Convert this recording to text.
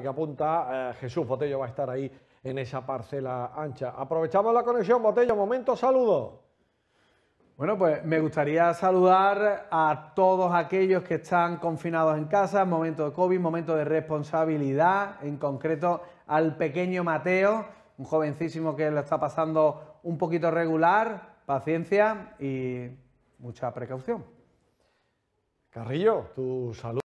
que apunta eh, Jesús Botello va a estar ahí en esa parcela ancha. Aprovechamos la conexión, Botello, momento, saludo. Bueno, pues me gustaría saludar a todos aquellos que están confinados en casa, momento de COVID, momento de responsabilidad, en concreto al pequeño Mateo, un jovencísimo que lo está pasando un poquito regular, paciencia y mucha precaución. Carrillo, tu salud.